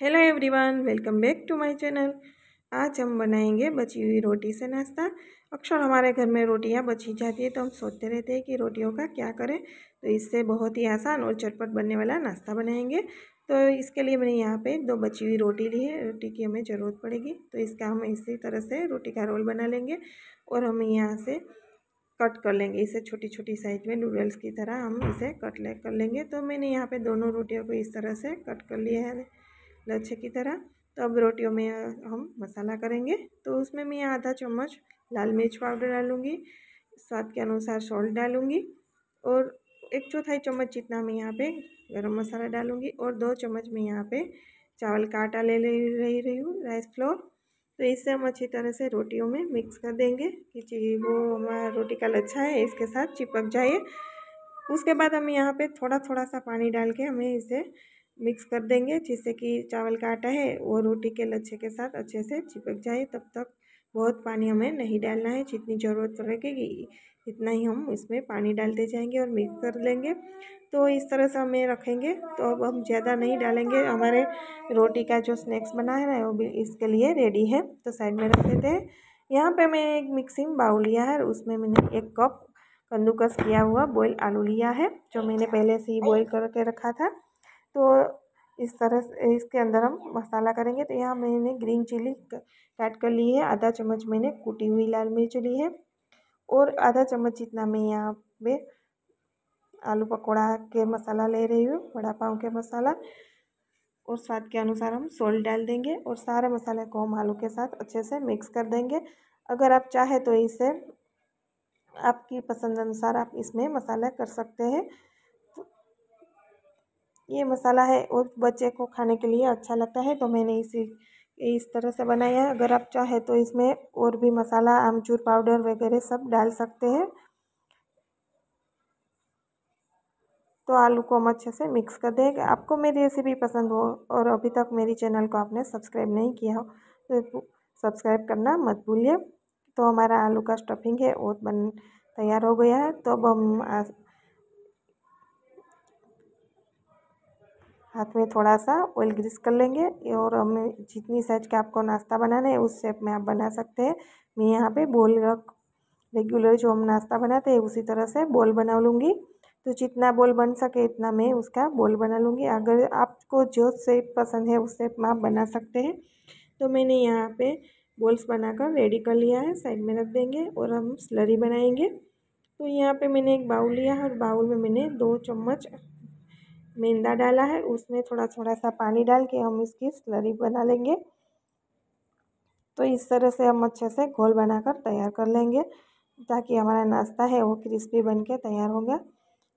hello everyone welcome back to my channel आज हम बनाएंगे बची हुई रोटी से नाश्ता अक्सर हमारे घर में रोटियां बची जाती है तो हम सोचते रहते हैं कि रोटियों का क्या करें तो इससे बहुत ही आसान और चटपट बनने वाला नाश्ता बनाएंगे तो इसके लिए मैंने यहाँ पे दो बची हुई रोटी ली है रोटी की हमें ज़रूरत पड़ेगी तो इसका हम इसी तरह से रोटी का रोल बना लेंगे और हम यहाँ से कट कर लेंगे इसे छोटी छोटी साइज में नूडल्स की तरह हम इसे कट ले कर लेंगे तो मैंने यहाँ पर दोनों रोटियों को इस तरह से कट कर लिया है लच्छे की तरह तो अब रोटियों में हम मसाला करेंगे तो उसमें मैं आधा चम्मच लाल मिर्च पाउडर डालूँगी स्वाद के अनुसार सॉल्ट डालूँगी और एक चौथाई चम्मच जितना मैं यहाँ पे गरम मसाला डालूँगी और दो चम्मच मैं यहाँ पे चावल का आटा ले ले रही रही हूँ राइस फ्लोर तो इसे हम अच्छी तरह से रोटियों में मिक्स कर देंगे कि वो हमारा रोटी का लच्छा है इसके साथ चिपक जाइए उसके बाद हम यहाँ पर थोड़ा थोड़ा सा पानी डाल के हमें इसे मिक्स कर देंगे जिससे कि चावल का आटा है वो रोटी के लच्छे के साथ अच्छे से चिपक जाए तब तक बहुत पानी हमें नहीं डालना है जितनी ज़रूरत रखेगी इतना ही हम इसमें पानी डालते जाएंगे और मिक्स कर लेंगे तो इस तरह से हमें रखेंगे तो अब हम ज़्यादा नहीं डालेंगे हमारे रोटी का जो स्नैक्स बना है ना वो भी इसके लिए रेडी है तो साइड में रख देते हैं यहाँ पे मैं एक मिक्सिंग बाउल लिया है उसमें मैंने एक कप कंदूकस किया हुआ बॉयल आलू लिया है जो मैंने पहले से ही बॉयल करके रखा था तो इस तरह से इसके अंदर हम मसाला करेंगे तो यहाँ मैंने ग्रीन चिली ऐड कर ली है आधा चम्मच मैंने कूटी हुई लाल मिर्च ली है और आधा चम्मच जितना मैं यहाँ पे आलू पकौड़ा के मसाला ले रही हूँ वड़ा पाव के मसाला और स्वाद के अनुसार हम सोल्ट डाल देंगे और सारे मसाले को हम आलू के साथ अच्छे से मिक्स कर देंगे अगर आप चाहें तो इसे आपकी पसंद अनुसार आप इसमें मसाला कर सकते हैं ये मसाला है और बच्चे को खाने के लिए अच्छा लगता है तो मैंने इसी इस तरह से बनाया है अगर आप चाहें तो इसमें और भी मसाला आमचूर पाउडर वगैरह सब डाल सकते हैं तो आलू को हम अच्छे से मिक्स कर देंगे आपको मेरी रेसिपी पसंद हो और अभी तक मेरी चैनल को आपने सब्सक्राइब नहीं किया हो तो सब्सक्राइब करना मत भूलिए तो हमारा आलू का स्टफिंग है वो बन तैयार हो गया है तो अब हम हाथ में थोड़ा सा ऑयल ग्रीस कर लेंगे और हमें जितनी साइज का आपको नाश्ता बनाना है उस शेप में आप बना सकते हैं मैं यहाँ पे बोल रेगुलर जो हम नाश्ता बनाते हैं उसी तरह से बोल बना लूँगी तो जितना बोल बन सके इतना मैं उसका बोल बना लूँगी अगर आपको जो शेप पसंद है उस शेप में आप बना सकते हैं तो मैंने यहाँ पे बोल्स बनाकर रेडी कर लिया है साइड में रख देंगे और हम स्लरी बनाएंगे तो यहाँ पे मैंने एक बाउल लिया है और बाउल में मैंने दो चम्मच मैदा डाला है उसमें थोड़ा थोड़ा सा पानी डाल के हम इसकी स्लरी बना लेंगे तो इस तरह से हम अच्छे से घोल बनाकर तैयार कर लेंगे ताकि हमारा नाश्ता है वो क्रिस्पी बन के तैयार होगा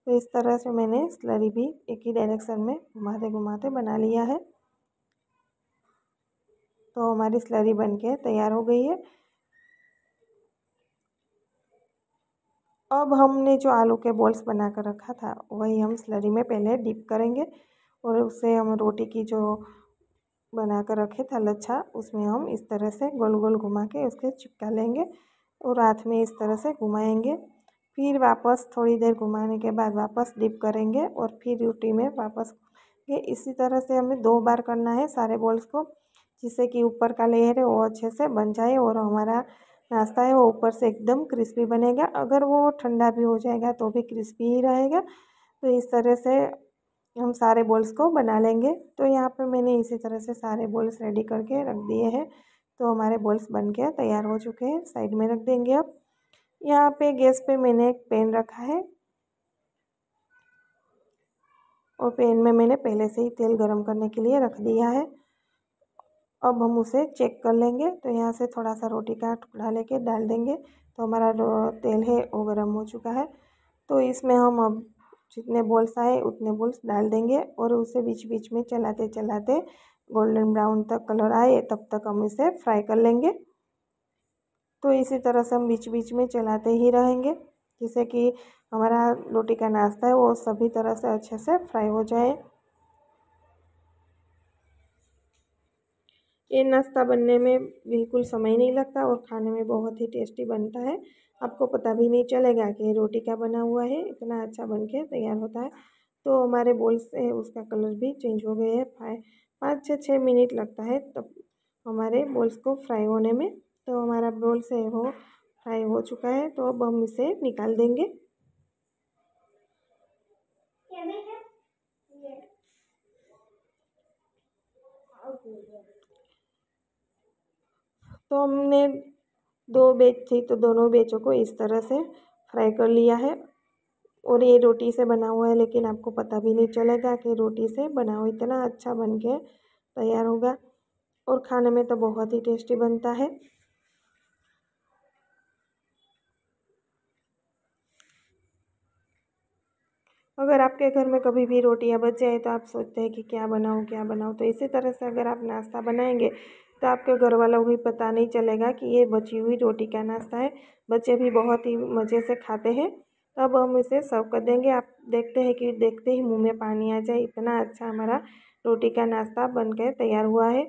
तो इस तरह से मैंने स्लरी भी एक ही डायरेक्शन में घुमाते घुमाते बना लिया है तो हमारी स्लरी बन के तैयार हो गई है अब हमने जो आलू के बॉल्स बना कर रखा था वही हम स्लरी में पहले डिप करेंगे और उसे हम रोटी की जो बना कर रखे था लच्छा उसमें हम इस तरह से गोल गोल घुमा के उसके चिपका लेंगे और हाथ में इस तरह से घुमाएंगे फिर वापस थोड़ी देर घुमाने के बाद वापस डिप करेंगे और फिर रोटी में वापस ये इसी तरह से हमें दो बार करना है सारे बॉल्स को जिससे कि ऊपर का लेयर है वो अच्छे से बन जाए और हमारा नाश्ता है वो ऊपर से एकदम क्रिस्पी बनेगा अगर वो ठंडा भी हो जाएगा तो भी क्रिस्पी ही रहेगा तो इस तरह से हम सारे बॉल्स को बना लेंगे तो यहाँ पर मैंने इसी तरह से सारे बॉल्स रेडी करके रख दिए हैं तो हमारे बॉल्स बन के तैयार हो चुके हैं साइड में रख देंगे अब यहाँ पे गैस पे मैंने एक पेन रखा है और पेन में मैंने पहले से ही तेल गरम करने के लिए रख दिया है अब हम उसे चेक कर लेंगे तो यहाँ से थोड़ा सा रोटी का टुकड़ा लेके डाल देंगे तो हमारा तेल है वो गर्म हो चुका है तो इसमें हम अब जितने बोल्स आए उतने बोल्स डाल देंगे और उसे बीच बीच में चलाते चलाते गोल्डन ब्राउन तक कलर आए तब तक हम इसे फ्राई कर लेंगे तो इसी तरह से हम बीच बीच में चलाते ही रहेंगे जिससे कि हमारा रोटी का नाश्ता है वो सभी तरह से अच्छे से फ्राई हो जाए ये नाश्ता बनने में बिल्कुल समय नहीं लगता और खाने में बहुत ही टेस्टी बनता है आपको पता भी नहीं चलेगा कि रोटी का बना हुआ है इतना अच्छा बन के तैयार होता है तो हमारे बोल से उसका कलर भी चेंज हो गया है पाँच से छः मिनट लगता है तब हमारे बोल्स को फ्राई होने में तो हमारा बोल्स है वो फ्राई हो चुका है तो अब हम इसे निकाल देंगे तो हमने दो बेच थी तो दोनों बेचों को इस तरह से फ्राई कर लिया है और ये रोटी से बना हुआ है लेकिन आपको पता भी नहीं चलेगा कि रोटी से बना हुआ इतना अच्छा बन के तैयार होगा और खाने में तो बहुत ही टेस्टी बनता है अगर आपके घर में कभी भी रोटियां बच जाए तो आप सोचते हैं कि क्या बनाऊं क्या बनाऊं तो इसी तरह से अगर आप नाश्ता बनाएंगे तो आपके घर वालों को भी पता नहीं चलेगा कि ये बची हुई रोटी का नाश्ता है बच्चे भी बहुत ही मज़े से खाते हैं अब हम इसे सर्व कर देंगे आप देखते हैं कि देखते ही मुंह में पानी आ जाए इतना अच्छा हमारा रोटी का नाश्ता बनकर तैयार हुआ है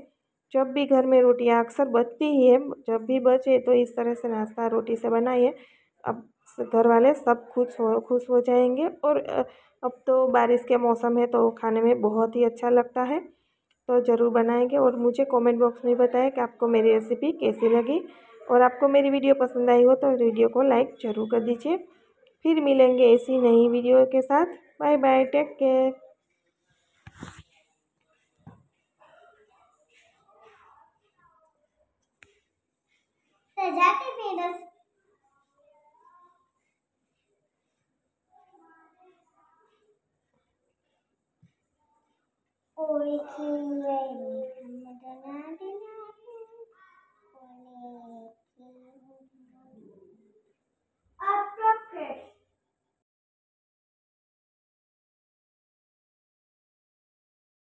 जब भी घर में रोटियाँ अक्सर बचती ही है जब भी बचे तो इस तरह से नाश्ता रोटी से बनाइए अब घर वाले सब खुश हो खुश हो जाएंगे और अब तो बारिश के मौसम है तो खाने में बहुत ही अच्छा लगता है तो ज़रूर बनाएंगे और मुझे कमेंट बॉक्स में बताएं कि आपको मेरी रेसिपी कैसी लगी और आपको मेरी वीडियो पसंद आई हो तो वीडियो को लाइक ज़रूर कर दीजिए फिर मिलेंगे ऐसी नई वीडियो के साथ bye bye take care Holy King